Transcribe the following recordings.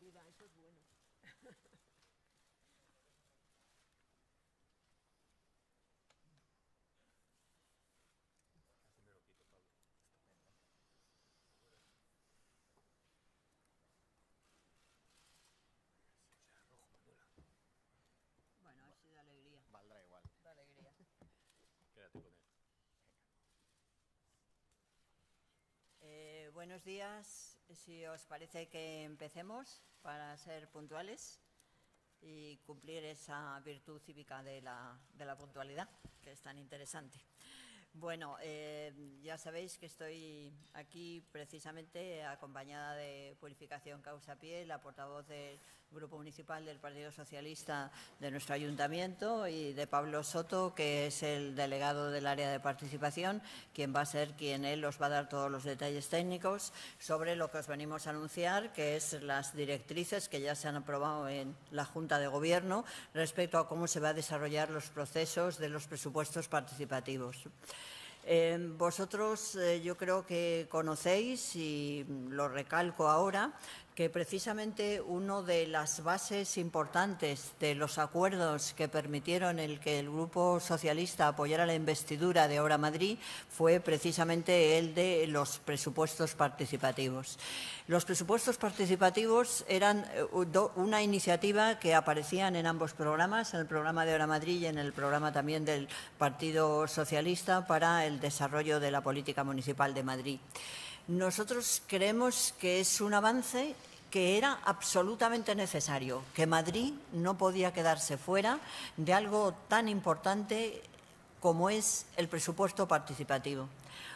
duda, eso es bueno. Así me lo quito, Pablo. Estupendo. Ya rojo, Manuela. Bueno, a ver da alegría. Valdrá igual. Da alegría. Quédate con él. Eh, buenos días. Si os parece que empecemos para ser puntuales y cumplir esa virtud cívica de la, puntualidad, que es tan interesante. Bueno, eh, ya sabéis que estoy aquí precisamente acompañada de Purificación Causa Pie, la portavoz de… Grupo Municipal del Partido Socialista de nuestro ayuntamiento y de Pablo Soto, que es el delegado del área de participación, quien va a ser quien él os va a dar todos los detalles técnicos sobre lo que os venimos a anunciar, que es las directrices que ya se han aprobado en la Junta de Gobierno respecto a cómo se va a desarrollar los procesos de los presupuestos participativos. Eh, vosotros eh, yo creo que conocéis, y lo recalco ahora, que precisamente una de las bases importantes de los acuerdos que permitieron el que el Grupo Socialista apoyara la investidura de Ahora Madrid fue precisamente el de los presupuestos participativos. Los presupuestos participativos eran eh, una iniciativa que aparecían en ambos programas, en el programa de Ahora Madrid y en el programa también del Partido Socialista para el desarrollo de la política municipal de Madrid. Nosotros creemos que es un avance que era absolutamente necesario, que Madrid no podía quedarse fuera de algo tan importante como es el presupuesto participativo.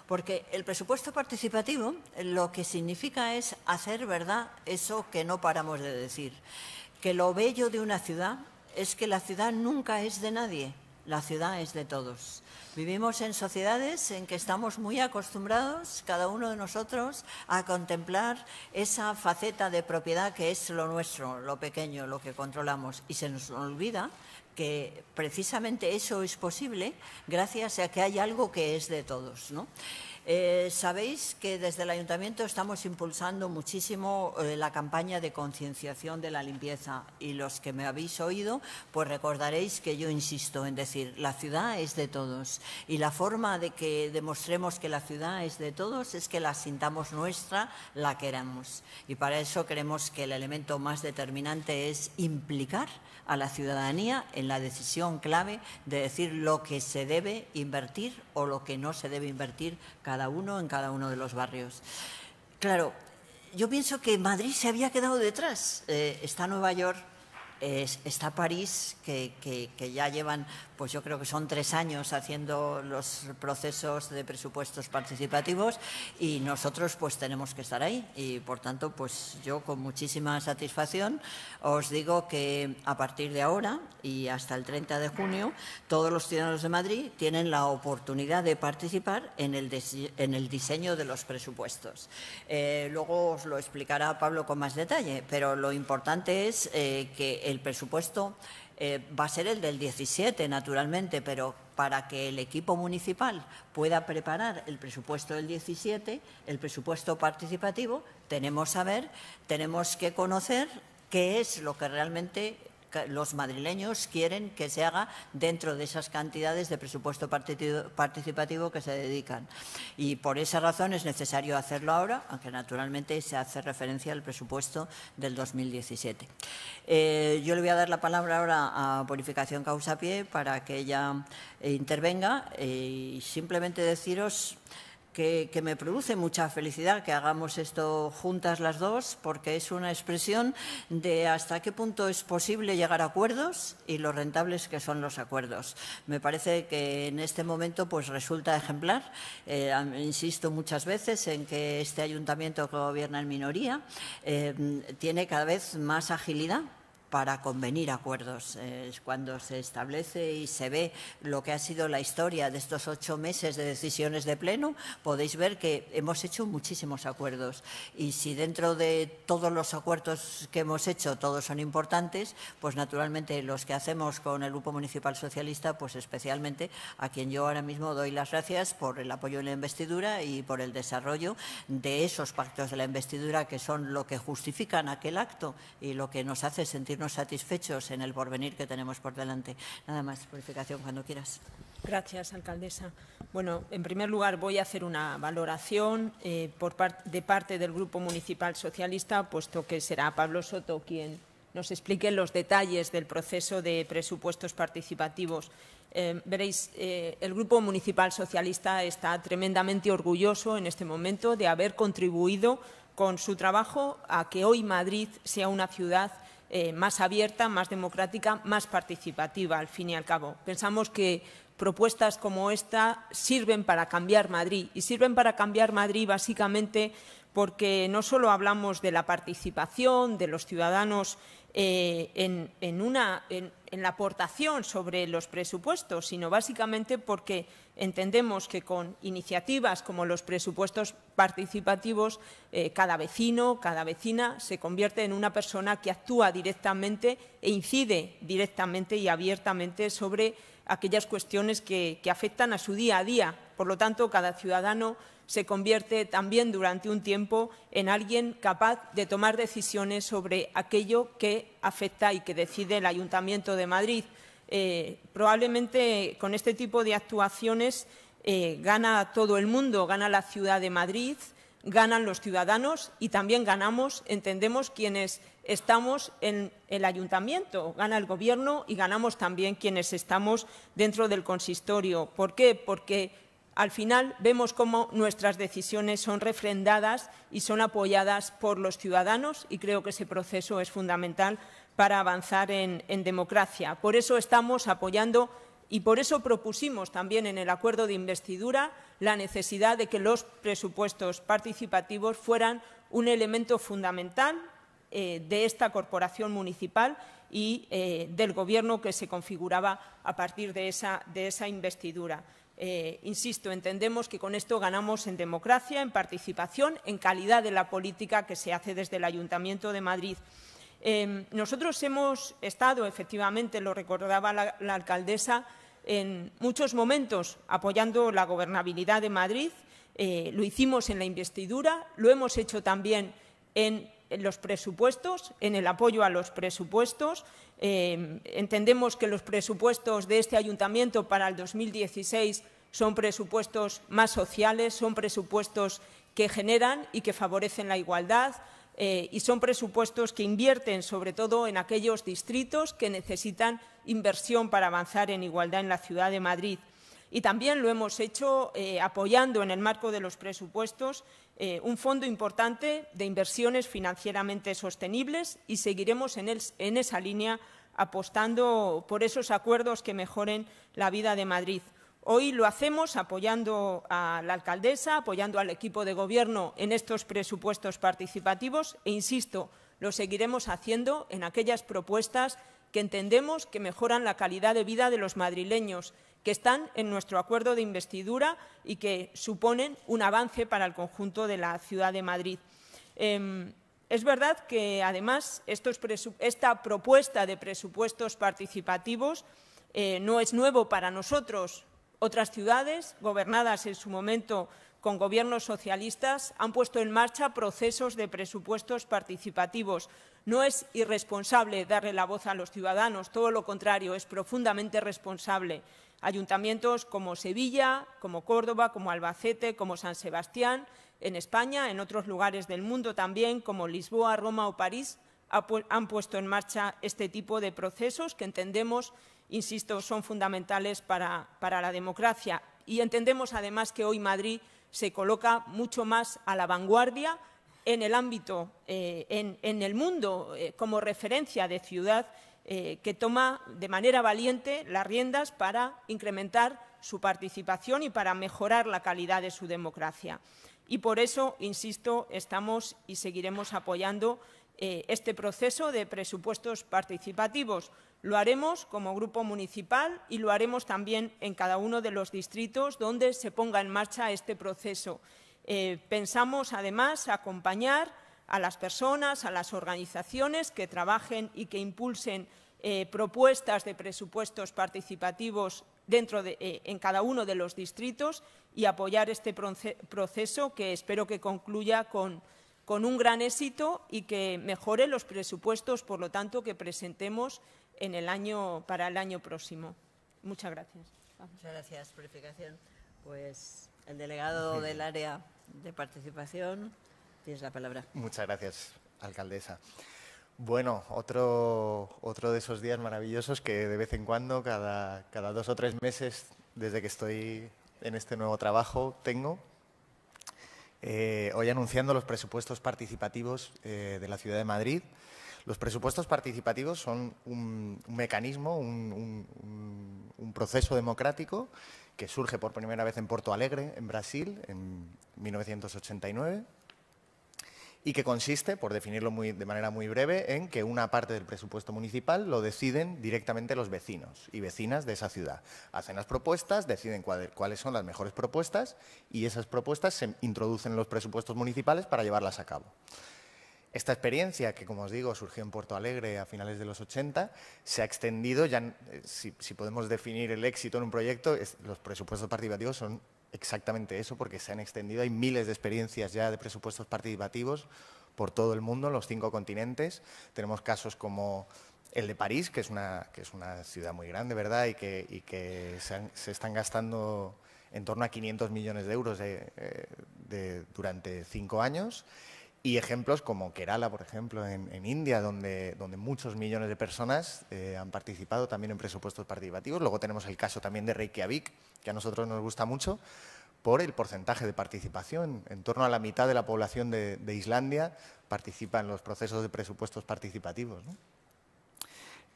Porque el presupuesto participativo lo que significa es hacer verdad eso que no paramos de decir, que lo bello de una ciudad es que la ciudad nunca es de nadie, la ciudad es de todos. Vivimos en sociedades en que estamos muy acostumbrados, cada uno de nosotros, a contemplar esa faceta de propiedad que es lo nuestro, lo pequeño, lo que controlamos. Y se nos olvida que precisamente eso es posible gracias a que hay algo que es de todos. Eh, sabéis que desde el ayuntamiento estamos impulsando muchísimo eh, la campaña de concienciación de la limpieza y los que me habéis oído, pues recordaréis que yo insisto en decir, la ciudad es de todos y la forma de que demostremos que la ciudad es de todos es que la sintamos nuestra, la queramos. Y para eso creemos que el elemento más determinante es implicar a la ciudadanía en la decisión clave de decir lo que se debe invertir o lo que no se debe invertir cada cada uno en cada uno de los barrios. Claro, yo pienso que Madrid se había quedado detrás. Eh, está Nueva York, está París, que, que, ya llevan, pues yo creo que son tres años haciendo los procesos de presupuestos participativos y nosotros pues tenemos que estar ahí. Y por tanto, pues yo con muchísima satisfacción os digo que a partir de ahora y hasta el 30 de junio, todos los ciudadanos de Madrid tienen la oportunidad de participar en el, en el diseño de los presupuestos. Eh, luego os lo explicará Pablo con más detalle, pero lo importante es eh, que el presupuesto eh, va a ser el del 17, naturalmente, pero para que el equipo municipal pueda preparar el presupuesto del 17, el presupuesto participativo, tenemos, saber, tenemos que conocer qué es lo que realmente los madrileños quieren que se haga dentro de esas cantidades de presupuesto participativo que se dedican. Y por esa razón es necesario hacerlo ahora, aunque naturalmente se hace referencia al presupuesto del 2017. Eh, yo le voy a dar la palabra ahora a Purificación Causapié para que ella eh, intervenga eh, y simplemente deciros que, me produce mucha felicidad que hagamos esto juntas las dos, porque es una expresión de hasta qué punto es posible llegar a acuerdos y lo rentables que son los acuerdos. Me parece que en este momento pues resulta ejemplar. Eh, insisto muchas veces en que este ayuntamiento que gobierna en minoría eh, tiene cada vez más agilidad para convenir acuerdos. cuando se establece y se ve lo que ha sido la historia de estos ocho meses de decisiones de pleno, podéis ver que hemos hecho muchísimos acuerdos. Y si dentro de todos los acuerdos que hemos hecho todos son importantes, pues naturalmente los que hacemos con el Grupo Municipal Socialista, pues especialmente a quien yo ahora mismo doy las gracias por el apoyo en la investidura y por el desarrollo de esos pactos de la investidura que son lo que justifican aquel acto y lo que nos hace sentirnos satisfechos en el porvenir que tenemos por delante. Nada más, purificación, cuando quieras. Gracias, alcaldesa. Bueno, en primer lugar voy a hacer una valoración eh, de parte del Grupo Municipal Socialista, puesto que será Pablo Soto quien nos explique los detalles del proceso de presupuestos participativos. Eh, veréis, eh, el Grupo Municipal Socialista está tremendamente orgulloso en este momento de haber contribuido con su trabajo a que hoy Madrid sea una ciudad eh, más abierta, más democrática, más participativa, al fin y al cabo. Pensamos que propuestas como esta sirven para cambiar Madrid y sirven para cambiar Madrid básicamente porque no solo hablamos de la participación de los ciudadanos eh, en, en la aportación sobre los presupuestos, sino básicamente porque Entendemos que con iniciativas como los presupuestos participativos, eh, cada vecino, cada vecina se convierte en una persona que actúa directamente e incide directamente y abiertamente sobre aquellas cuestiones que afectan a su día a día. Por lo tanto, cada ciudadano se convierte también durante un tiempo en alguien capaz de tomar decisiones sobre aquello que afecta y que decide el Ayuntamiento de Madrid. Eh, probablemente con este tipo de actuaciones eh, gana todo el mundo, gana la ciudad de Madrid, ganan los ciudadanos y también ganamos, entendemos, quienes estamos en el ayuntamiento, gana el gobierno y ganamos también quienes estamos dentro del consistorio. ¿Por qué? Porque al final vemos cómo nuestras decisiones son refrendadas y son apoyadas por los ciudadanos y creo que ese proceso es fundamental para avanzar en, democracia. Por eso estamos apoyando y por eso propusimos también en el acuerdo de investidura la necesidad de que los presupuestos participativos fueran un elemento fundamental eh, de esta corporación municipal y eh, del Gobierno que se configuraba a partir de esa, investidura. Eh, insisto, entendemos que con esto ganamos en democracia, en participación, en calidad de la política que se hace desde el Ayuntamiento de Madrid. Em, nosotros hemos estado, efectivamente, lo recordaba la, alcaldesa, en muchos momentos apoyando la gobernabilidad de Madrid. Eh, lo hicimos en la investidura, lo hemos hecho también en los presupuestos, en el apoyo a los presupuestos. Em, entendemos que los presupuestos de este ayuntamiento para el 2016 son presupuestos más sociales, son presupuestos que generan y que favorecen la igualdad, eh, y son presupuestos que invierten sobre todo en aquellos distritos que necesitan inversión para avanzar en igualdad en la ciudad de Madrid. Y también lo hemos hecho eh, apoyando en el marco de los presupuestos eh, un fondo importante de inversiones financieramente sostenibles y seguiremos en esa línea apostando por esos acuerdos que mejoren la vida de Madrid. Hoy lo hacemos apoyando a la alcaldesa, apoyando al equipo de Gobierno en estos presupuestos participativos e, insisto, lo seguiremos haciendo en aquellas propuestas que entendemos que mejoran la calidad de vida de los madrileños, que están en nuestro acuerdo de investidura y que suponen un avance para el conjunto de la ciudad de Madrid. Em, es verdad que, además, esta propuesta de presupuestos participativos eh, no es nuevo para nosotros. Otras ciudades, gobernadas en su momento con gobiernos socialistas, han puesto en marcha procesos de presupuestos participativos. No es irresponsable darle la voz a los ciudadanos, todo lo contrario, es profundamente responsable. Ayuntamientos como Sevilla, como Córdoba, como Albacete, como San Sebastián, en España, en otros lugares del mundo también, como Lisboa, Roma o París, han puesto en marcha este tipo de procesos que entendemos, insisto, son fundamentales para, para la democracia. Y entendemos además que hoy Madrid se coloca mucho más a la vanguardia en el ámbito, eh, en, el mundo, eh, como referencia de ciudad eh, que toma de manera valiente las riendas para incrementar su participación y para mejorar la calidad de su democracia. Y por eso, insisto, estamos y seguiremos apoyando eh, este proceso de presupuestos participativos. Lo haremos como grupo municipal y lo haremos también en cada uno de los distritos donde se ponga en marcha este proceso. Eh, pensamos, además, acompañar a las personas, a las organizaciones que trabajen y que impulsen eh, propuestas de presupuestos participativos dentro de, en cada uno de los distritos y apoyar este proceso que espero que concluya con con un gran éxito y que mejore los presupuestos, por lo tanto, que presentemos en el año, para el año próximo. Muchas gracias. Muchas gracias por Pues el delegado del área de participación, tiene la palabra. Muchas gracias, alcaldesa. Bueno, otro, otro de esos días maravillosos que de vez en cuando, cada, cada dos o tres meses, desde que estoy en este nuevo trabajo, tengo. Eh, hoy anunciando los presupuestos participativos eh, de la Ciudad de Madrid. Los presupuestos participativos son un, mecanismo, un, un, proceso democrático que surge por primera vez en Porto Alegre, en Brasil, en 1989 y que consiste, por definirlo de manera muy breve, en que una parte del presupuesto municipal lo deciden directamente los vecinos y vecinas de esa ciudad. Hacen las propuestas, deciden cuáles son las mejores propuestas y esas propuestas se introducen en los presupuestos municipales para llevarlas a cabo. Esta experiencia, que como os digo, surgió en Puerto Alegre a finales de los 80, se ha extendido, ya, eh, si, podemos definir el éxito en un proyecto, los presupuestos participativos son exactamente eso porque se han extendido. Hay miles de experiencias ya de presupuestos participativos por todo el mundo, en los cinco continentes. Tenemos casos como el de París, que es una, que es una ciudad muy grande, ¿verdad? Y que, se, están gastando en torno a 500 millones de euros eh, durante cinco años. Y ejemplos como Kerala, por ejemplo, en, India, donde, muchos millones de personas eh, han participado también en presupuestos participativos. Luego tenemos el caso también de Reykjavik, que a nosotros nos gusta mucho, por el porcentaje de participación. En torno a la mitad de la población de, Islandia participa en los procesos de presupuestos participativos.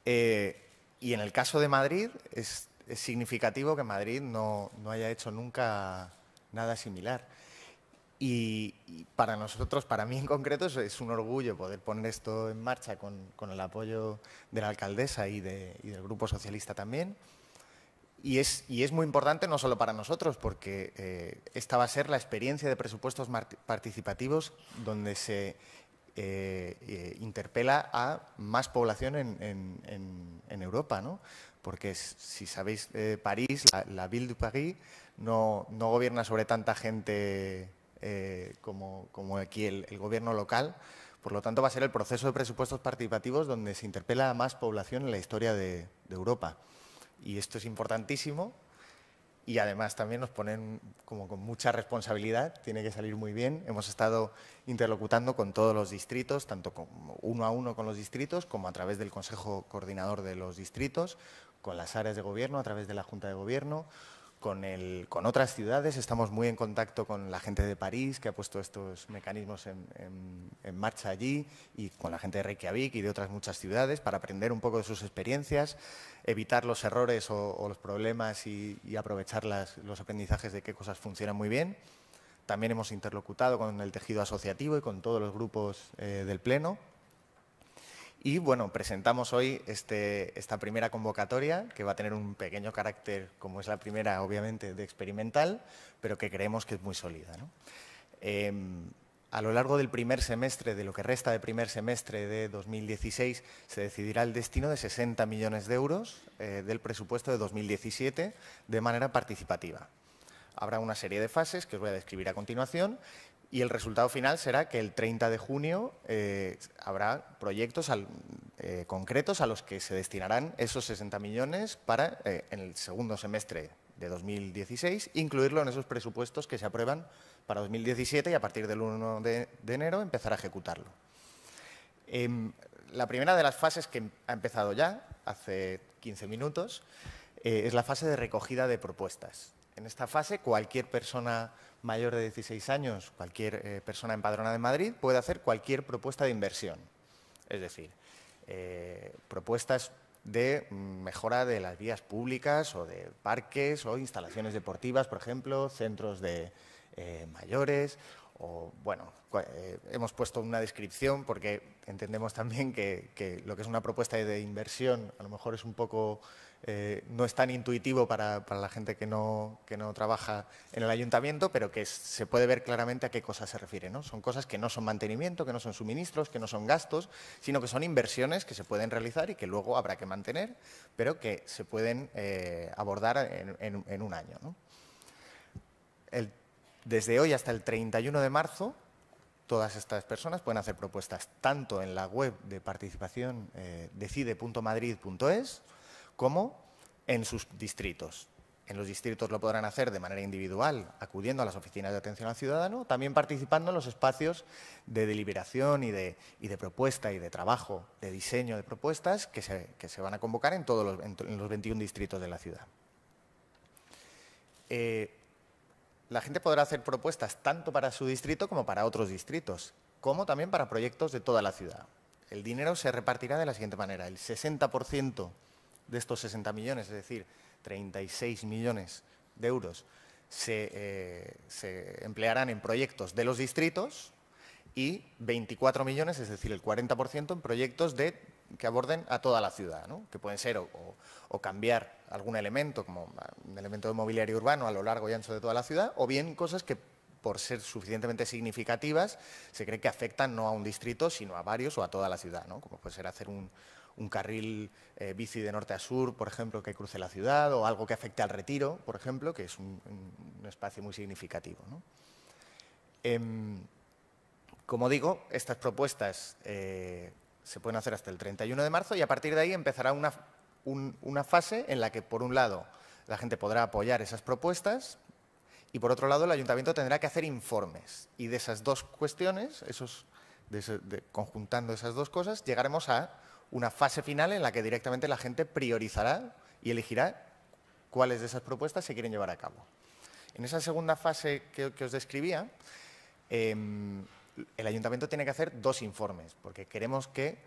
Eh, y en el caso de Madrid, es, significativo que Madrid no, haya hecho nunca nada similar. Y, para nosotros, para mí en concreto, es, un orgullo poder poner esto en marcha con, el apoyo de la alcaldesa y, de, del Grupo Socialista también. Y es, y es, muy importante no solo para nosotros, porque eh, esta va a ser la experiencia de presupuestos participativos donde se eh, eh, interpela a más población en, Europa, ¿no? Porque si sabéis, París, la, Ville de Paris, no, no gobierna sobre tanta gente eh, como, aquí el, gobierno local. Por lo tanto, va a ser el proceso de presupuestos participativos donde se interpela a más población en la historia de, Europa. Y esto es importantísimo y además también nos ponen como con mucha responsabilidad, tiene que salir muy bien. Hemos estado interlocutando con todos los distritos, tanto uno a uno con los distritos, como a través del Consejo Coordinador de los Distritos, con las áreas de gobierno, a través de la Junta de Gobierno, con, otras ciudades. Estamos muy en contacto con la gente de París, que ha puesto estos mecanismos en, marcha allí, y con la gente de Reykjavik y de otras muchas ciudades, para aprender un poco de sus experiencias, evitar los errores o, los problemas y, aprovechar los aprendizajes de qué cosas funcionan muy bien. También hemos interlocutado con el tejido asociativo y con todos los grupos eh, del Pleno y bueno, presentamos hoy este, esta primera convocatoria, que va a tener un pequeño carácter, como es la primera, obviamente, de experimental, pero que creemos que es muy sólida. Em, a lo largo del primer semestre, de lo que resta de primer semestre de 2016, se decidirá el destino de 60 millones de euros eh, del presupuesto de 2017 de manera participativa. Habrá una serie de fases que os voy a describir a continuación y el resultado final será que el 30 de junio eh, habrá proyectos eh, concretos a los que se destinarán esos 60 millones para, eh, en el segundo semestre de 2016, incluirlo en esos presupuestos que se aprueban para 2017 y a partir del 1 de, de enero empezar a ejecutarlo. Em, la primera de las fases que ha empezado ya, hace 15 minutos, es la fase de recogida de propuestas. En esta fase, cualquier persona mayor de 16 años, cualquier eh, persona empadronada en Madrid, puede hacer cualquier propuesta de inversión. Es decir, eh, propuestas de mm, mejora de las vías públicas o de parques o instalaciones deportivas, por ejemplo, centros de eh, mayores. O, bueno, hemos puesto una descripción porque entendemos también que lo que es una propuesta de inversión a lo mejor es un poco eh, no es tan intuitivo para, la gente que no, no, trabaja en el ayuntamiento, pero que se puede ver claramente a qué cosas se refiere. ¿no? Son cosas que no son mantenimiento, que no son suministros, que no son gastos, sino que son inversiones que se pueden realizar y que luego habrá que mantener, pero que se pueden eh, abordar en, un año. desde hoy hasta el 31 de marzo, todas estas personas pueden hacer propuestas tanto en la web de participación eh, decide.madrid.es, como en sus distritos. En los distritos lo podrán hacer de manera individual, acudiendo a las oficinas de atención al ciudadano, también participando en los espacios de deliberación y de, propuesta y de trabajo, de diseño de propuestas que se, van a convocar en todos los, 21 distritos de la ciudad. Eh, la gente podrá hacer propuestas tanto para su distrito como para otros distritos, como también para proyectos de toda la ciudad. El dinero se repartirá de la siguiente manera. El 60% de estos 60 millones, es decir, 36 millones de euros, eh, se, emplearán en proyectos de los distritos y 24 millones, es decir, el 40% en proyectos que aborden a toda la ciudad, que pueden ser o, cambiar algún elemento, como ah, un elemento de mobiliario urbano a lo largo y ancho de toda la ciudad, o bien cosas que por ser suficientemente significativas se cree que afectan no a un distrito, sino a varios o a toda la ciudad, ¿no? como puede ser hacer un, un carril eh, bici de norte a sur, por ejemplo, que cruce la ciudad, o algo que afecte al retiro, por ejemplo, que es un, espacio muy significativo. Em, como digo, estas propuestas eh, se pueden hacer hasta el 31 de marzo y a partir de ahí empezará una, una fase en la que, por un lado, la gente podrá apoyar esas propuestas, y por otro lado, el ayuntamiento tendrá que hacer informes. Y de esas dos cuestiones, esos, conjuntando esas dos cosas, llegaremos a una fase final en la que directamente la gente priorizará y elegirá cuáles de esas propuestas se quieren llevar a cabo. En esa segunda fase que, os describía, em, el ayuntamiento tiene que hacer dos informes, porque queremos que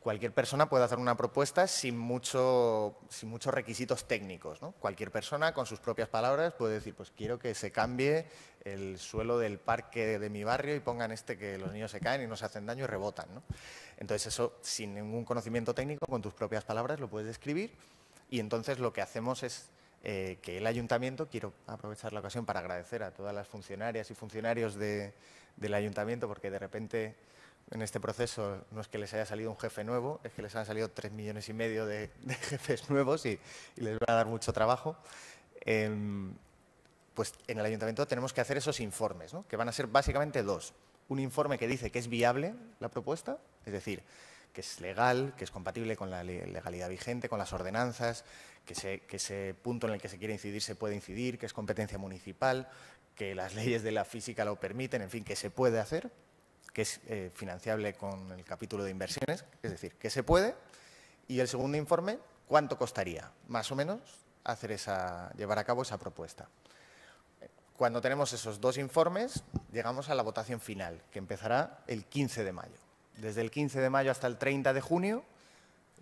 cualquier persona pueda hacer una propuesta sin, mucho, sin muchos requisitos técnicos. Cualquier persona, con sus propias palabras, puede decir, pues quiero que se cambie el suelo del parque de mi barrio y pongan este que los niños se caen y no se hacen daño y rebotan. ¿no? Entonces eso, sin ningún conocimiento técnico, con tus propias palabras lo puedes describir y entonces lo que hacemos es eh, que el ayuntamiento, quiero aprovechar la ocasión para agradecer a todas las funcionarias y funcionarios del ayuntamiento, porque de repente en este proceso no es que les haya salido un jefe nuevo, es que les han salido tres millones y medio de, jefes nuevos y, les va a dar mucho trabajo. Em, pues en el ayuntamiento tenemos que hacer esos informes, ¿no? que van a ser básicamente dos un informe que dice que es viable la propuesta, es decir, que es legal, que es compatible con la legalidad vigente, con las ordenanzas, que ese, punto en el que se quiere incidir se puede incidir, que es competencia municipal, que las leyes de la física lo permiten, en fin, que se puede hacer, que es eh, financiable con el capítulo de inversiones, es decir, que se puede. Y el segundo informe, ¿cuánto costaría, más o menos, hacer esa, llevar a cabo esa propuesta? Cuando tenemos esos dos informes, llegamos a la votación final, que empezará el 15 de mayo. Desde el 15 de mayo hasta el 30 de junio,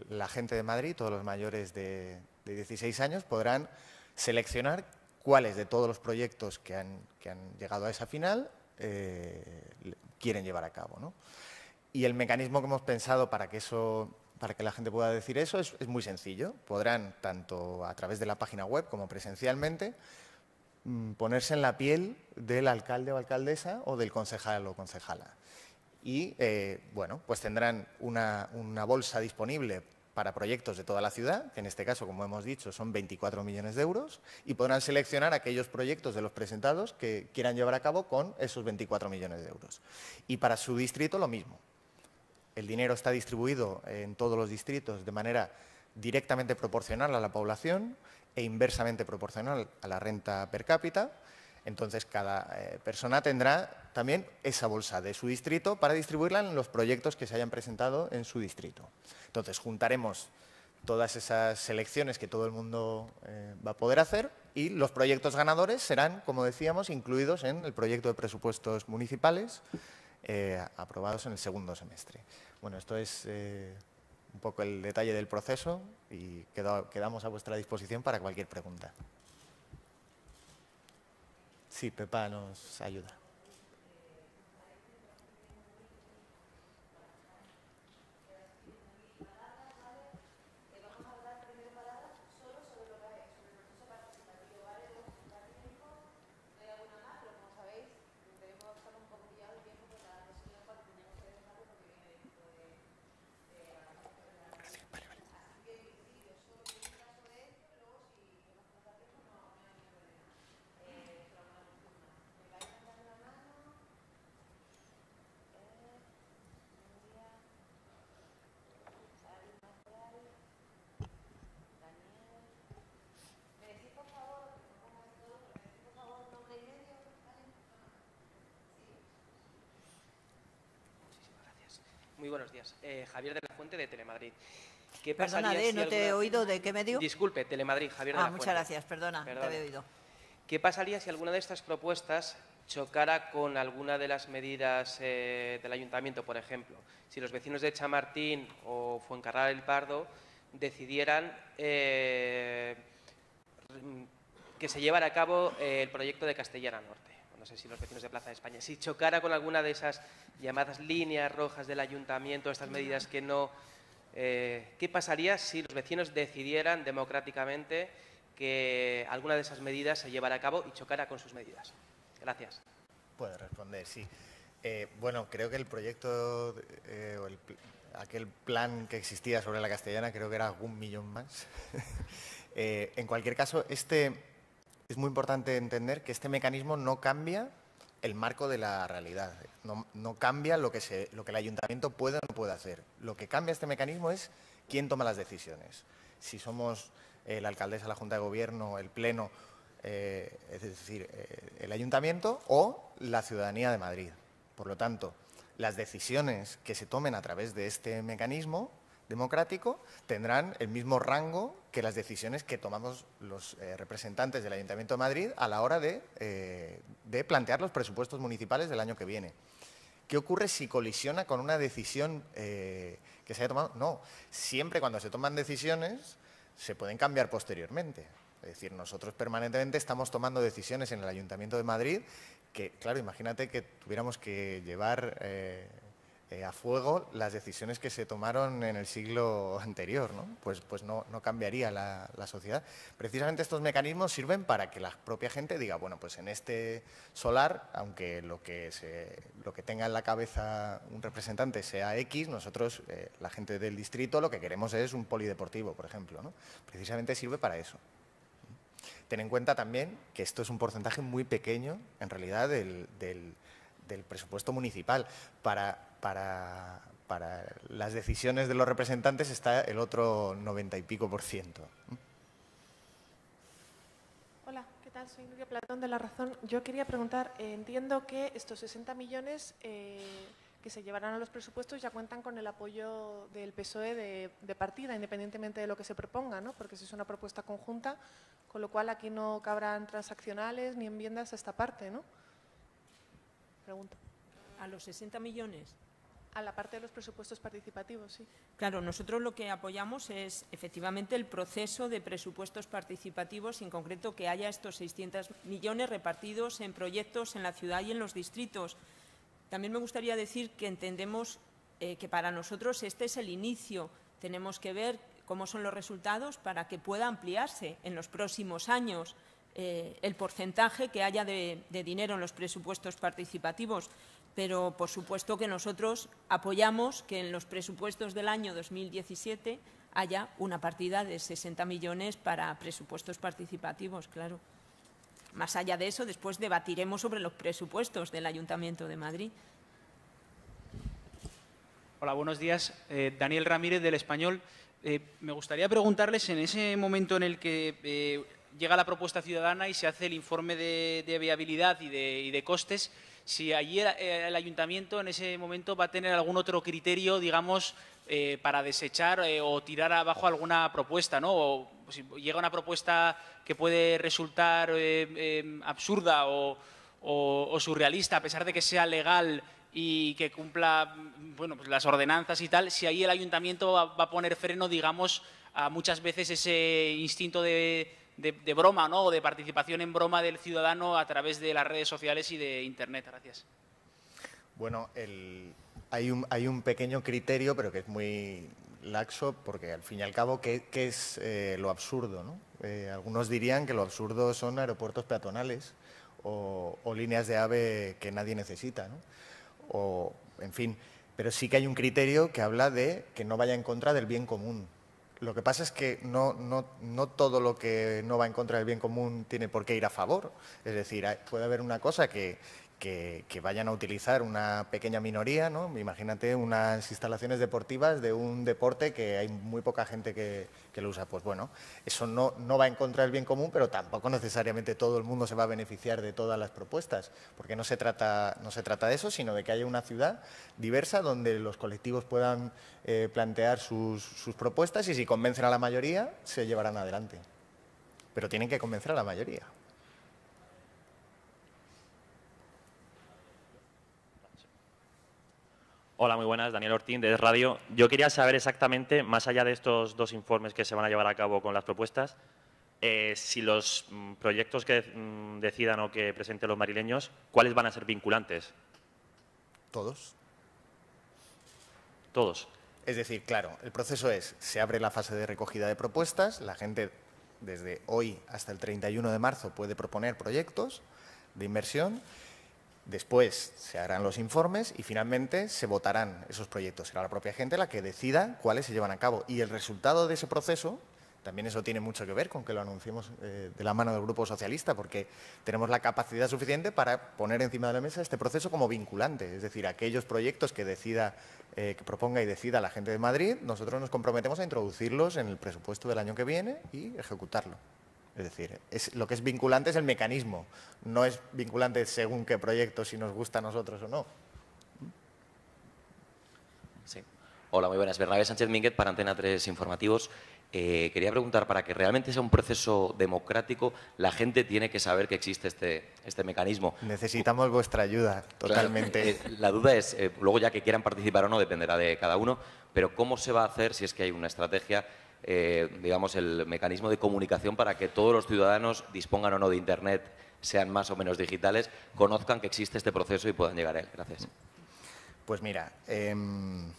la gente de Madrid, todos los mayores de, 16 años, podrán seleccionar cuáles de todos los proyectos que han, llegado a esa final eh, quieren llevar a cabo. ¿no? Y el mecanismo que hemos pensado para que, eso, para que la gente pueda decir eso es, es muy sencillo. Podrán, tanto a través de la página web como presencialmente, Mm, ponerse en la piel del alcalde o alcaldesa o del concejal o concejala. Y eh, bueno, pues tendrán una, una, bolsa disponible para proyectos de toda la ciudad, que en este caso, como hemos dicho, son 24 millones de euros, y podrán seleccionar aquellos proyectos de los presentados que quieran llevar a cabo con esos 24 millones de euros. Y para su distrito lo mismo. El dinero está distribuido en todos los distritos de manera directamente proporcional a la población e inversamente proporcional a la renta per cápita. Entonces, cada eh, persona tendrá también esa bolsa de su distrito para distribuirla en los proyectos que se hayan presentado en su distrito. Entonces, juntaremos todas esas selecciones que todo el mundo eh, va a poder hacer y los proyectos ganadores serán, como decíamos, incluidos en el proyecto de presupuestos municipales eh, aprobados en el segundo semestre. Bueno, esto es un poco el detalle del proceso y quedamos a vuestra disposición para cualquier pregunta. Sí, Pepa nos ayuda. Muy buenos días. Eh, Javier de la Fuente de Telemadrid. ¿Qué perdona, no te he oído. ¿De qué medio? Disculpe, Telemadrid, Javier de ah, la Fuente. Muchas gracias, perdona, te había oído. ¿Qué pasaría si alguna de estas propuestas chocara con alguna de las medidas eh, del ayuntamiento, por ejemplo? Si los vecinos de Chamartín o Fuencarral el Pardo decidieran eh, que se llevara a cabo el proyecto de Castellana Norte no sé si los vecinos de Plaza de España, si chocara con alguna de esas llamadas líneas rojas del ayuntamiento, estas medidas que no... Eh, ¿Qué pasaría si los vecinos decidieran democráticamente que alguna de esas medidas se llevara a cabo y chocara con sus medidas? Gracias. Puedo responder, sí. Eh, bueno, creo que el proyecto eh, o aquel plan que existía sobre la castellana creo que era un millón más. en cualquier caso, este es muy importante entender que este mecanismo no cambia el marco de la realidad, no, cambia lo que, se, lo que el ayuntamiento puede o no puede hacer. Lo que cambia este mecanismo es quién toma las decisiones. Si somos eh, la alcaldesa, la Junta de Gobierno, el Pleno, eh, es decir, eh, el ayuntamiento o la ciudadanía de Madrid. Por lo tanto, las decisiones que se tomen a través de este mecanismo democrático tendrán el mismo rango que las decisiones que tomamos los eh, representantes del Ayuntamiento de Madrid a la hora eh, de, plantear los presupuestos municipales del año que viene. ¿Qué ocurre si colisiona con una decisión eh, que se haya tomado? No, siempre cuando se toman decisiones se pueden cambiar posteriormente. Es decir, nosotros permanentemente estamos tomando decisiones en el Ayuntamiento de Madrid que, claro, imagínate que tuviéramos que llevar eh, a fuego las decisiones que se tomaron en el siglo anterior, ¿no? pues, pues no, no cambiaría la, sociedad. Precisamente estos mecanismos sirven para que la propia gente diga, bueno, pues en este solar, aunque lo que, lo que tenga en la cabeza un representante sea X, nosotros, eh, la gente del distrito, lo que queremos es un polideportivo, por ejemplo. ¿no? Precisamente sirve para eso. Ten en cuenta también que esto es un porcentaje muy pequeño, en realidad, del del presupuesto municipal para, para, para las decisiones de los representantes está el otro 90 y pico por ciento. Hola, ¿qué tal? Soy Nuria Platón de La Razón. Yo quería preguntar, eh, entiendo que estos 60 millones eh, que se llevarán a los presupuestos ya cuentan con el apoyo del PSOE de, partida, independientemente de lo que se proponga, ¿no? porque si es una propuesta conjunta, con lo cual aquí no cabrán transaccionales ni enmiendas a esta parte, ¿no? ¿A los 60 millones? A la parte de los presupuestos participativos, sí. Claro, nosotros lo que apoyamos es efectivamente el proceso de presupuestos participativos y en concreto que haya estos 600 millones repartidos en proyectos en la ciudad y en los distritos. También me gustaría decir que entendemos eh, que para nosotros este es el inicio. Tenemos que ver cómo son los resultados para que pueda ampliarse en los próximos años. Eh, el porcentaje que haya de, dinero en los presupuestos participativos, pero por supuesto que nosotros apoyamos que en los presupuestos del año 2017 haya una partida de 60 millones para presupuestos participativos, claro. Más allá de eso, después debatiremos sobre los presupuestos del Ayuntamiento de Madrid. Hola, buenos días. Eh, Daniel Ramírez, del Español. Eh, me gustaría preguntarles, en ese momento en el que llega la propuesta ciudadana y se hace el informe de, viabilidad y de, costes, si allí el, ayuntamiento en ese momento va a tener algún otro criterio, digamos, eh, para desechar eh, o tirar abajo alguna propuesta, ¿no? O si llega una propuesta que puede resultar eh, absurda o, surrealista, a pesar de que sea legal y que cumpla bueno, pues las ordenanzas y tal, si ahí el ayuntamiento va, a poner freno, digamos, a muchas veces ese instinto de, de, broma ¿no? o de participación en broma del ciudadano a través de las redes sociales y de Internet. Gracias. Bueno, hay, un, hay un pequeño criterio, pero que es muy laxo, porque al fin y al cabo, ¿qué, es eh, lo absurdo? Eh, algunos dirían que lo absurdo son aeropuertos peatonales o, o líneas de ave que nadie necesita, ¿no? o en fin, pero sí que hay un criterio que habla de que no vaya en contra del bien común. Lo que pasa es que no, no, no, todo lo que no va en contra del bien común tiene por qué ir a favor. Es decir, puede haber una cosa que, que, vayan a utilizar una pequeña minoría, ¿no? Imagínate unas instalaciones deportivas de un deporte que hay muy poca gente que, lo usa. Pues bueno, eso no, va a encontrar el bien común, pero tampoco necesariamente todo el mundo se va a beneficiar de todas las propuestas, porque no se trata, no se trata de eso, sino de que haya una ciudad diversa donde los colectivos puedan eh, plantear sus propuestas y si convencen a la mayoría, se llevarán adelante. Pero tienen que convencer a la mayoría. Hola, muy buenas. Daniel Ortín, de Radio. Yo quería saber exactamente, más allá de estos dos informes que se van a llevar a cabo con las propuestas, eh, si los mm, proyectos que mm, decidan o que presenten los marileños, ¿cuáles van a ser vinculantes? Todos. Todos. Es decir, claro, el proceso es, se abre la fase de recogida de propuestas, la gente desde hoy hasta el 31 de marzo puede proponer proyectos de inversión Después se harán los informes y finalmente se votarán esos proyectos. Será la propia gente la que decida cuáles se llevan a cabo. Y el resultado de ese proceso, también eso tiene mucho que ver con que lo anunciemos eh, de la mano del Grupo Socialista, porque tenemos la capacidad suficiente para poner encima de la mesa este proceso como vinculante. Es decir, aquellos proyectos que decida, eh, que proponga y decida la gente de Madrid, nosotros nos comprometemos a introducirlos en el presupuesto del año que viene y ejecutarlo. Es decir, lo que es vinculante es el mecanismo, no es vinculante según qué proyecto, si nos gusta a nosotros o no. Hola, muy buenas. Bernabé Sánchez Minguet, para Antena 3 Informativos. Eh, quería preguntar, para que realmente sea un proceso democrático, la gente tiene que saber que existe este, este mecanismo. Necesitamos vuestra ayuda, totalmente. Eh, la duda es, eh, luego ya que quieran participar o no, dependerá de cada uno, pero ¿cómo se va a hacer si es que hay una estrategia eh, digamos, el mecanismo de comunicación para que todos los ciudadanos dispongan o no de Internet, sean más o menos digitales, conozcan que existe este proceso y puedan llegar a él. Gracias. Pues mira, em,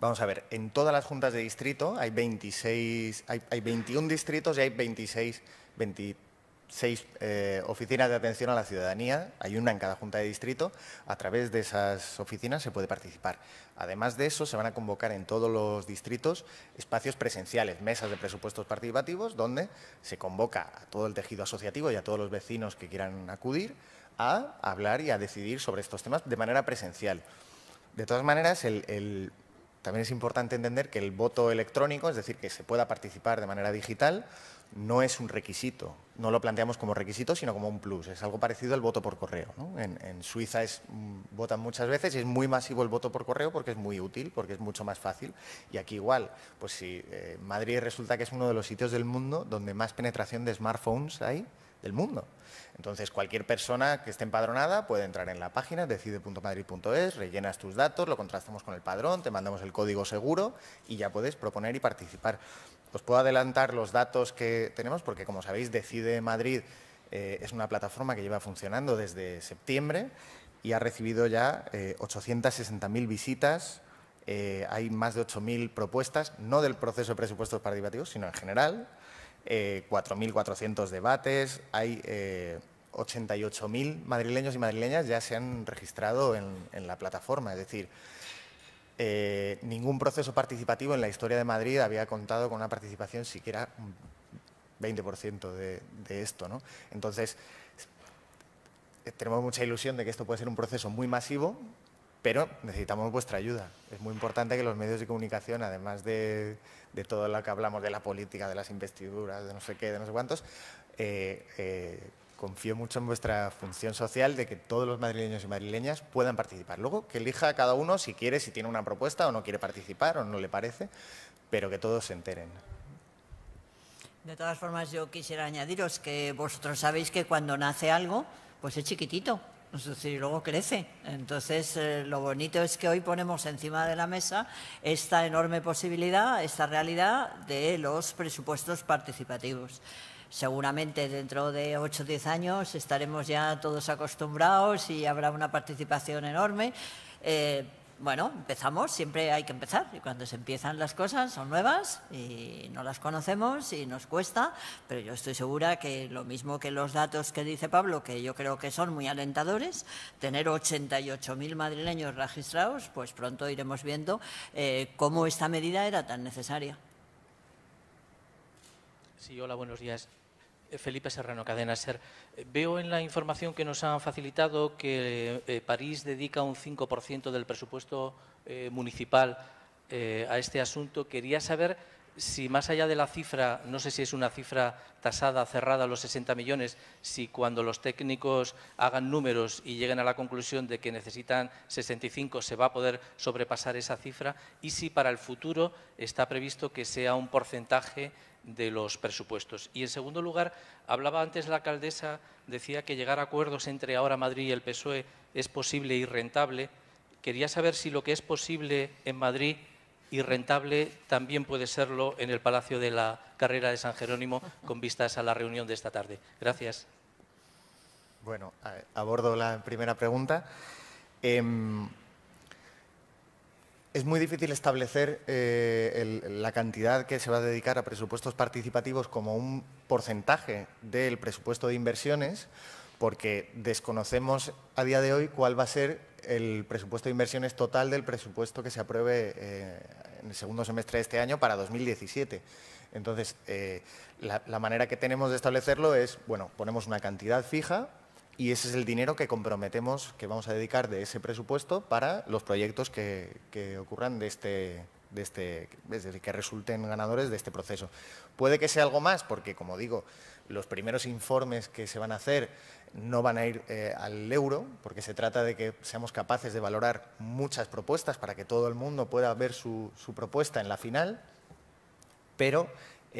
vamos a ver, en todas las juntas de distrito hay 26, hay, hay 21 distritos y hay 26, 23 seis eh, oficinas de atención a la ciudadanía, hay una en cada junta de distrito, a través de esas oficinas se puede participar. Además de eso, se van a convocar en todos los distritos espacios presenciales, mesas de presupuestos participativos, donde se convoca a todo el tejido asociativo y a todos los vecinos que quieran acudir a hablar y a decidir sobre estos temas de manera presencial. De todas maneras, también es importante entender que el voto electrónico, es decir, que se pueda participar de manera digital, no es un requisito no lo planteamos como requisito, sino como un plus. Es algo parecido al voto por correo. En, Suiza es, mm, votan muchas veces y es muy masivo el voto por correo porque es muy útil, porque es mucho más fácil. Y aquí igual, pues si eh, Madrid resulta que es uno de los sitios del mundo donde más penetración de smartphones hay del mundo. Entonces, cualquier persona que esté empadronada puede entrar en la página decide.madrid.es, rellenas tus datos, lo contrastamos con el padrón, te mandamos el código seguro y ya puedes proponer y participar. Os puedo adelantar los datos que tenemos porque, como sabéis, Decide Madrid eh, es una plataforma que lleva funcionando desde septiembre y ha recibido ya 860.000 eh, visitas. Eh, hay más de 8.000 propuestas, no del proceso de presupuestos participativos, sino en general. 4.400 eh, debates, hay 88.000 eh, madrileños y madrileñas ya se han registrado en, la plataforma, es decir, eh, ningún proceso participativo en la historia de Madrid había contado con una participación siquiera un 20% de, esto. Entonces, tenemos mucha ilusión de que esto puede ser un proceso muy masivo, pero necesitamos vuestra ayuda. Es muy importante que los medios de comunicación, además de de todo lo que hablamos de la política, de las investiduras, de no sé qué, de no sé cuántos, eh, eh, confío mucho en vuestra función social de que todos los madrileños y madrileñas puedan participar. Luego, que elija cada uno si quiere, si tiene una propuesta o no quiere participar o no le parece, pero que todos se enteren. De todas formas, yo quisiera añadiros que vosotros sabéis que cuando nace algo, pues es chiquitito luego crece. Entonces, eh, lo bonito es que hoy ponemos encima de la mesa esta enorme posibilidad, esta realidad de los presupuestos participativos. Seguramente dentro de 8 o 10 años estaremos ya todos acostumbrados y habrá una participación enorme. Eh, bueno, empezamos, siempre hay que empezar. Y cuando se empiezan las cosas son nuevas y no las conocemos y nos cuesta, pero yo estoy segura que lo mismo que los datos que dice Pablo, que yo creo que son muy alentadores, tener 88.000 madrileños registrados, pues pronto iremos viendo eh, cómo esta medida era tan necesaria. Sí, hola, buenos días. Eh, Felipe Serrano, Cadena Ser. Eh, veo en la información que nos han facilitado que eh, París dedica un 5% del presupuesto municipal a este asunto. Quería saber si más allá de la cifra, no sé si es una cifra tasada, cerrada, a los 60 millones, si cuando los técnicos hagan números y lleguen a la conclusión de que necesitan 65 se va a poder sobrepasar esa cifra y si para el futuro está previsto que sea un porcentaje de los presupuestos. Y en segundo lugar, hablaba antes la alcaldesa, decía que llegar a acuerdos entre ahora Madrid y el PSOE es posible y rentable. Quería saber si lo que es posible en Madrid y rentable también puede serlo en el Palacio de la Carrera de San Jerónimo con vistas a la reunión de esta tarde. Gracias. Bueno, abordo la primera pregunta. Em, es muy difícil establecer eh, la cantidad que se va a dedicar a presupuestos participativos como un porcentaje del presupuesto de inversiones, porque desconocemos a día de hoy cuál va a ser el presupuesto de inversiones total del presupuesto que se apruebe eh, en el segundo semestre de este año para 2017. Entonces, eh, la manera que tenemos de establecerlo es, bueno, ponemos una cantidad fija y ese es el dinero que comprometemos, que vamos a dedicar de ese presupuesto para los proyectos que, ocurran de este, de este, que resulten ganadores de este proceso. Puede que sea algo más, porque como digo, los primeros informes que se van a hacer no van a ir eh, al euro, porque se trata de que seamos capaces de valorar muchas propuestas para que todo el mundo pueda ver su, su propuesta en la final, pero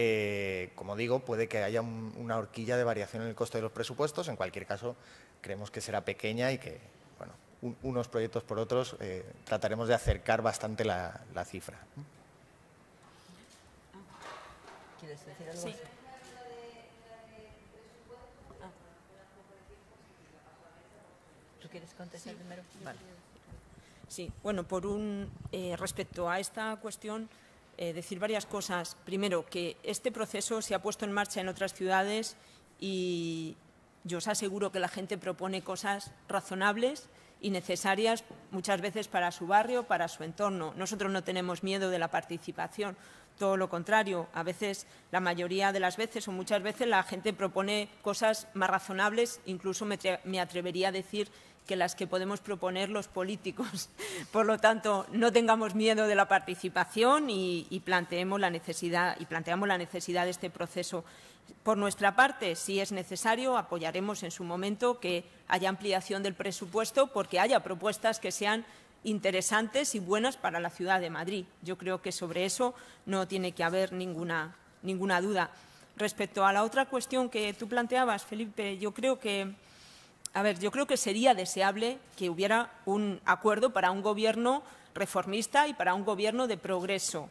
eh, como digo, puede que haya una horquilla de variación en el coste de los presupuestos. En cualquier caso, creemos que será pequeña y que, bueno, unos proyectos por otros eh, trataremos de acercar bastante la, cifra. ¿Quieres decir algo? Sí. Ah. ¿Tú quieres contestar primero? Sí, bueno, por un, eh, respecto a esta cuestión, eh, decir varias cosas. Primero, que este proceso se ha puesto en marcha en otras ciudades y yo os aseguro que la gente propone cosas razonables y necesarias muchas veces para su barrio, para su entorno. Nosotros no tenemos miedo de la participación, todo lo contrario. A veces, la mayoría de las veces o muchas veces, la gente propone cosas más razonables, incluso me, atrevería a decir que las que podemos proponer los políticos. Por lo tanto, no tengamos miedo de la participación y, planteemos la necesidad y planteamos la necesidad de este proceso por nuestra parte, si es necesario, apoyaremos en su momento que haya ampliación del presupuesto porque haya propuestas que sean interesantes y buenas para la ciudad de Madrid. Yo creo que sobre eso no tiene que haber ninguna, duda. Respecto a la otra cuestión que tú planteabas, Felipe, yo creo que a ver, yo creo que sería deseable que hubiera un acuerdo para un gobierno reformista y para un gobierno de progreso.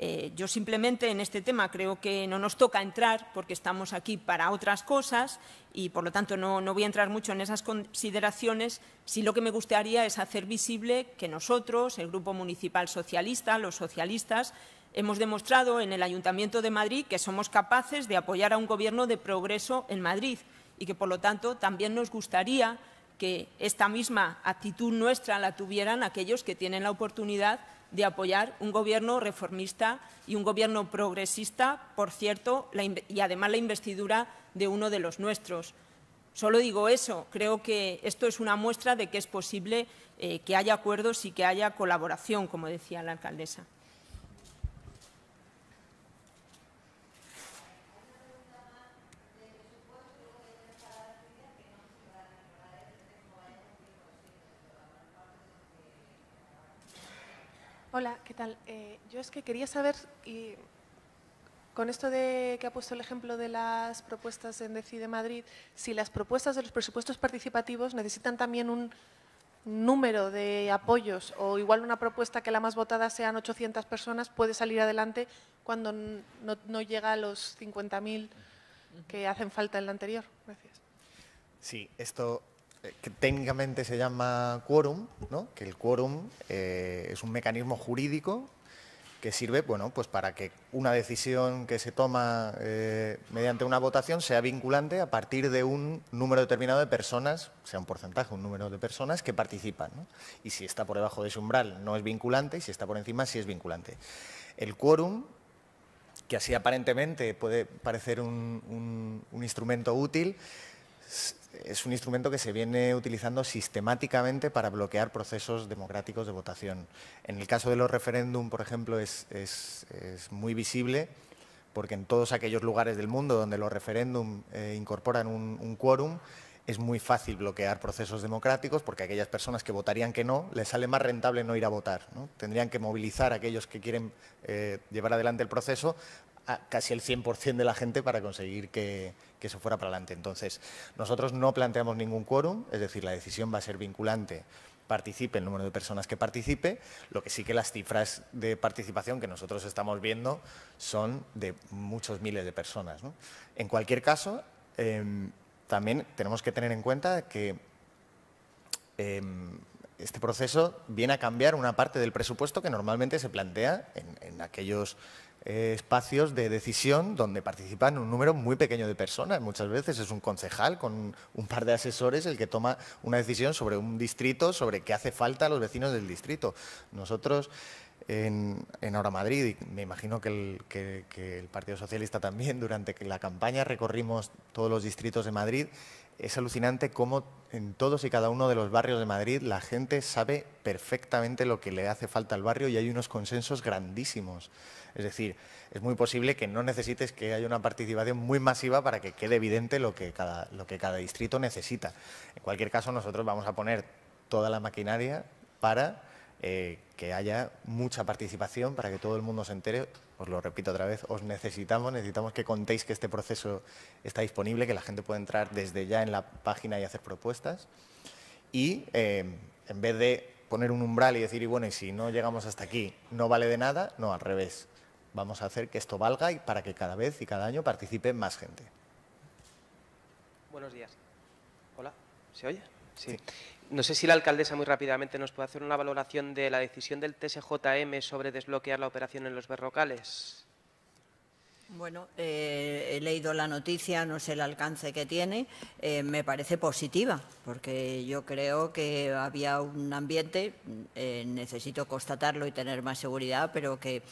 Eh, yo simplemente en este tema creo que no nos toca entrar porque estamos aquí para otras cosas y, por lo tanto, no, no voy a entrar mucho en esas consideraciones. si lo que me gustaría es hacer visible que nosotros, el Grupo Municipal Socialista, los socialistas, hemos demostrado en el Ayuntamiento de Madrid que somos capaces de apoyar a un Gobierno de progreso en Madrid y que, por lo tanto, también nos gustaría que esta misma actitud nuestra la tuvieran aquellos que tienen la oportunidad de de apoyar un gobierno reformista y un gobierno progresista, por cierto, y además la investidura de uno de los nuestros. Solo digo eso, creo que esto es una muestra de que es posible eh, que haya acuerdos y que haya colaboración, como decía la alcaldesa. Hola, ¿qué tal? Eh, yo es que quería saber, y con esto de que ha puesto el ejemplo de las propuestas en Decide Madrid, si las propuestas de los presupuestos participativos necesitan también un número de apoyos o igual una propuesta que la más votada sean 800 personas puede salir adelante cuando no, no llega a los 50.000 que hacen falta en la anterior. Gracias. Sí, esto eh, que técnicamente se llama quórum, ¿no? que el quórum eh, es un mecanismo jurídico que sirve bueno, pues para que una decisión que se toma eh, mediante una votación sea vinculante a partir de un número determinado de personas, sea un porcentaje, un número de personas que participan. Y si está por debajo de ese umbral no es vinculante y si está por encima sí es vinculante. El quórum, que así aparentemente puede parecer un instrumento útil, es un instrumento que se viene utilizando sistemáticamente para bloquear procesos democráticos de votación. En el caso de los referéndum, por ejemplo, es, muy visible porque en todos aquellos lugares del mundo donde los referéndum eh, incorporan un, quórum, es muy fácil bloquear procesos democráticos porque aquellas personas que votarían que no, les sale más rentable no ir a votar. ¿no? Tendrían que movilizar a aquellos que quieren eh, llevar adelante el proceso casi el 100% de la gente para conseguir que, que eso fuera para adelante. Entonces, nosotros no planteamos ningún quórum, es decir, la decisión va a ser vinculante participe, el número de personas que participe, lo que sí que las cifras de participación que nosotros estamos viendo son de muchos miles de personas. En cualquier caso, em, también tenemos que tener en cuenta que em, este proceso viene a cambiar una parte del presupuesto que normalmente se plantea en aquellos eh, espacios de decisión donde participan un número muy pequeño de personas. Muchas veces es un concejal con un par de asesores el que toma una decisión sobre un distrito, sobre qué hace falta a los vecinos del distrito. Nosotros en, Ahora Madrid, y me imagino que el Partido Socialista también, durante la campaña recorrimos todos los distritos de Madrid es alucinante cómo en todos y cada uno de los barrios de Madrid la gente sabe perfectamente lo que le hace falta al barrio y hay unos consensos grandísimos. Es decir, es muy posible que no necesites que haya una participación muy masiva para que quede evidente lo que cada, distrito necesita. En cualquier caso, nosotros vamos a poner toda la maquinaria para eh, que haya mucha participación para que todo el mundo se entere. Os lo repito otra vez, os necesitamos, necesitamos que contéis que este proceso está disponible, que la gente puede entrar desde ya en la página y hacer propuestas. Y eh, en vez de poner un umbral y decir, y bueno, y si no llegamos hasta aquí, no vale de nada, no, al revés. Vamos a hacer que esto valga y para que cada vez y cada año participe más gente. Buenos días. Hola, ¿se oye? sí. No sé si la alcaldesa muy rápidamente nos puede hacer una valoración de la decisión del TSJM sobre desbloquear la operación en los berrocales. Bueno, eh, he leído la noticia, no sé el alcance que tiene, eh, me parece positiva, porque yo creo que había un ambiente, mm, eh, necesito constatarlo y tener más seguridad, pero que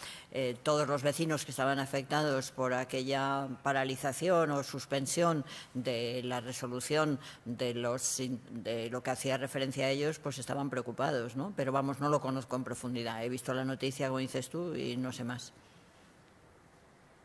todos los vecinos que estaban afectados por aquella paralización o suspensión de la resolución de, de lo que hacía referencia a ellos, pues estaban preocupados, ¿no? Pero vamos, no lo conozco en profundidad, he visto la noticia, como dices tú, y no sé más.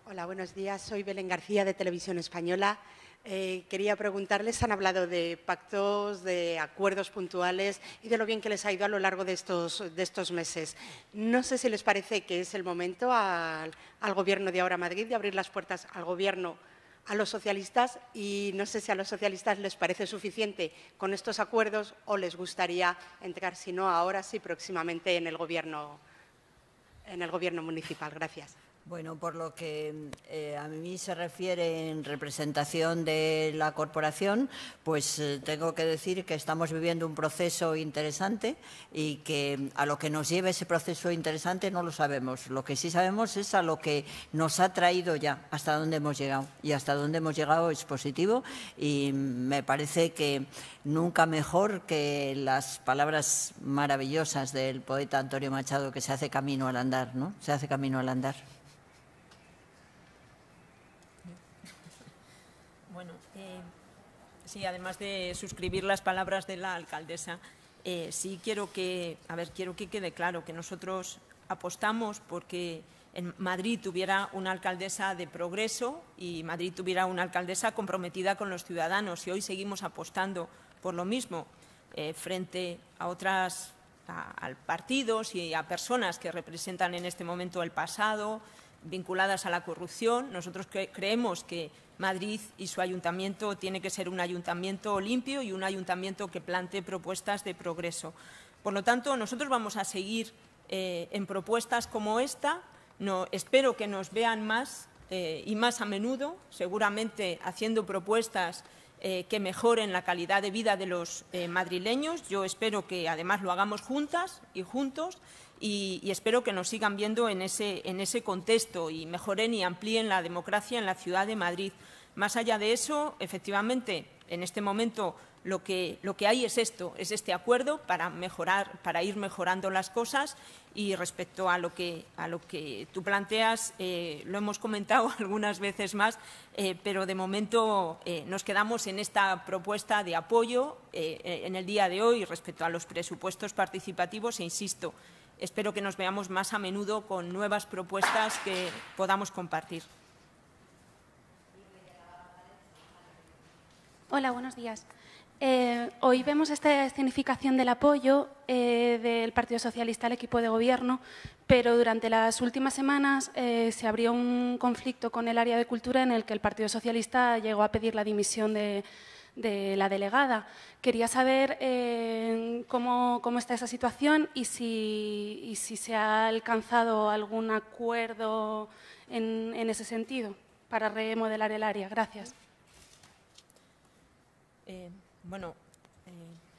Hola, buenos días. Soy Belén García de Televisión Española. Eh, quería preguntarles, han hablado de pactos, de acuerdos puntuales y de lo bien que les ha ido a lo largo de estos, de estos meses. No sé si les parece que es el momento al, al Gobierno de ahora Madrid de abrir las puertas al Gobierno a los socialistas y no sé si a los socialistas les parece suficiente con estos acuerdos o les gustaría entrar, si no ahora, sí próximamente en el Gobierno, en el gobierno municipal. Gracias. Bueno, por lo que eh, a mí se refiere en representación de la corporación, pues eh, tengo que decir que estamos viviendo un proceso interesante y que a lo que nos lleva ese proceso interesante no lo sabemos. Lo que sí sabemos es a lo que nos ha traído ya, hasta dónde hemos llegado. Y hasta dónde hemos llegado es positivo y me parece que nunca mejor que las palabras maravillosas del poeta Antonio Machado que se hace camino al andar, ¿no? Se hace camino al andar. Sí, además de suscribir las palabras de la alcaldesa, eh, sí quiero que, a ver, quiero que quede claro que nosotros apostamos porque en Madrid tuviera una alcaldesa de progreso y Madrid tuviera una alcaldesa comprometida con los ciudadanos y hoy seguimos apostando por lo mismo eh, frente a otras partidos y a personas que representan en este momento el pasado, vinculadas a la corrupción. Nosotros creemos que Madrid y su ayuntamiento tiene que ser un ayuntamiento limpio y un ayuntamiento que plante propuestas de progreso. Por lo tanto, nosotros vamos a seguir eh, en propuestas como esta. No, espero que nos vean más eh, y más a menudo, seguramente haciendo propuestas eh, que mejoren la calidad de vida de los madrileños. Yo espero que además lo hagamos juntas y juntos y, espero que nos sigan viendo en ese, en ese contexto y mejoren y amplíen la democracia en la ciudad de Madrid. Más allá de eso, efectivamente, en este momento lo que, lo que hay es esto, es este acuerdo para, mejorar, para ir mejorando las cosas y respecto a lo que, a lo que tú planteas, eh, lo hemos comentado algunas veces más, eh, pero de momento eh, nos quedamos en esta propuesta de apoyo en el día de hoy respecto a los presupuestos participativos e insisto, espero que nos veamos más a menudo con nuevas propuestas que podamos compartir. Hola, buenos días. Eh, hoy vemos esta escenificación del apoyo eh, del Partido Socialista al equipo de gobierno, pero durante las últimas semanas eh, se abrió un conflicto con el área de cultura en el que el Partido Socialista llegó a pedir la dimisión de, de la delegada. Quería saber eh, cómo, está esa situación y si, si, se ha alcanzado algún acuerdo en, ese sentido para remodelar el área. Gracias. Eh, bueno,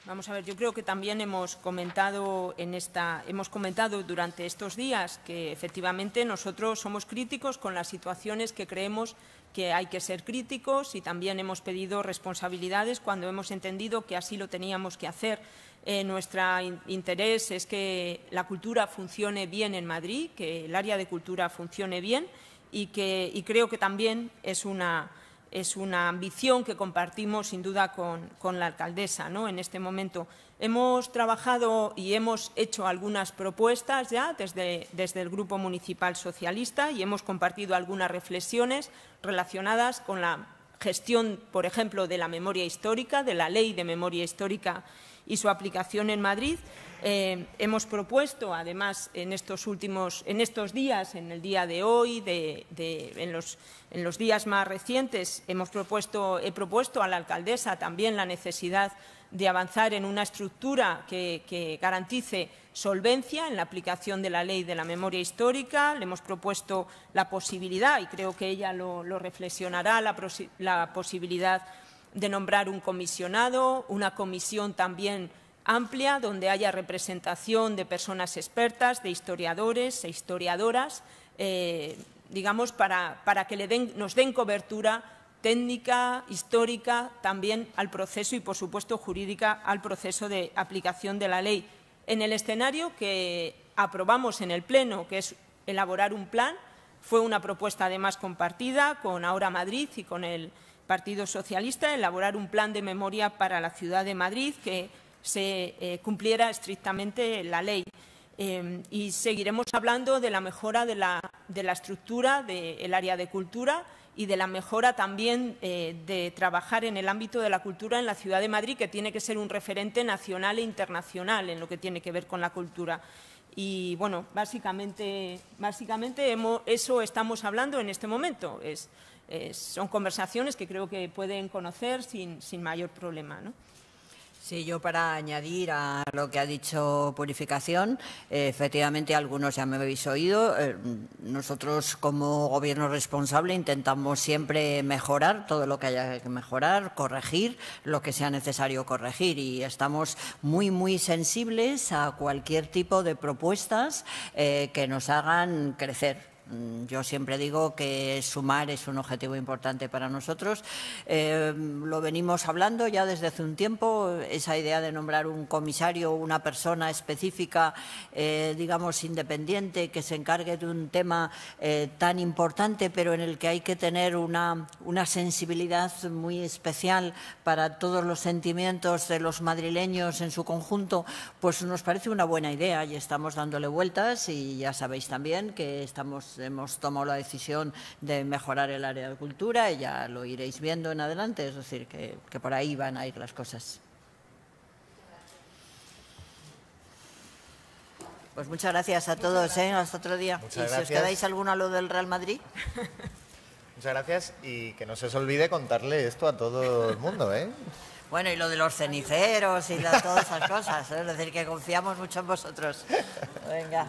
Vamos a ver, yo creo que también hemos comentado, en esta, hemos comentado durante estos días que efectivamente nosotros somos críticos con las situaciones que creemos que hay que ser críticos y también hemos pedido responsabilidades cuando hemos entendido que así lo teníamos que hacer. Eh, nuestro interés es que la cultura funcione bien en Madrid, que el área de cultura funcione bien y, que, y creo que también es una es una ambición que compartimos sin duda con, la alcaldesa en este momento. Hemos trabajado y hemos hecho algunas propuestas ya desde el Grupo Municipal Socialista y hemos compartido algunas reflexiones relacionadas con la gestión, por ejemplo, de la memoria histórica, de la ley de memoria histórica y su aplicación en Madrid. Eh, hemos propuesto, además, en estos últimos, en estos días, en el día de hoy, en, los, días más recientes, he propuesto a la alcaldesa también la necesidad de avanzar en una estructura que, garantice solvencia en la aplicación de la ley de la memoria histórica. Le hemos propuesto la posibilidad, y creo que ella lo, reflexionará, la posibilidad de nombrar un comisionado, una comisión también amplia donde haya representación de personas expertas, de historiadores e historiadoras, eh, digamos, para, que nos den cobertura técnica, histórica, también al proceso y, por supuesto, jurídica al proceso de aplicación de la ley. En el escenario que aprobamos en el Pleno, que es elaborar un plan, fue una propuesta además compartida con Ahora Madrid y con el Partido Socialista, elaborar un plan de memoria para la ciudad de Madrid que se eh, cumpliera estrictamente la ley. Em, y seguiremos hablando de la mejora de la, estructura del área de cultura y de la mejora también eh, de trabajar en el ámbito de la cultura en la Ciudad de Madrid, que tiene que ser un referente nacional e internacional en lo que tiene que ver con la cultura. Y bueno, básicamente, básicamente eso estamos hablando en este momento. son conversaciones que creo que pueden conocer sin, sin mayor problema. ¿no? Sí, yo para añadir a lo que ha dicho Purificación, eh, efectivamente algunos ya me habéis oído. Eh, nosotros como gobierno responsable intentamos siempre mejorar todo lo que haya que mejorar, corregir lo que sea necesario corregir y estamos muy, muy sensibles a cualquier tipo de propuestas eh, que nos hagan crecer Mm, yo siempre digo que sumar es un objetivo importante para nosotros. Eh, lo venimos hablando ya desde hace un tiempo, esa idea de nombrar un comisario, una persona específica, eh, digamos, independiente, que se encargue de un tema eh, tan importante, pero en el que hay que tener una sensibilidad muy especial para todos los sentimientos de los madrileños en su conjunto, pues nos parece una buena idea y estamos dándole vueltas y ya sabéis también que estamos hemos tomado la decisión de mejorar el área de cultura y ya lo iréis viendo en adelante, es decir, que, por ahí van a ir las cosas. Pues muchas gracias a todos, ¿eh? hasta otro día. Muchas y si os quedáis alguno a lo del Real Madrid. Muchas gracias y que no se os olvide contarle esto a todo el mundo, ¿eh? Bueno, y lo de los ceniceros y todas esas cosas, ¿eh? es decir, que confiamos mucho en vosotros. Venga.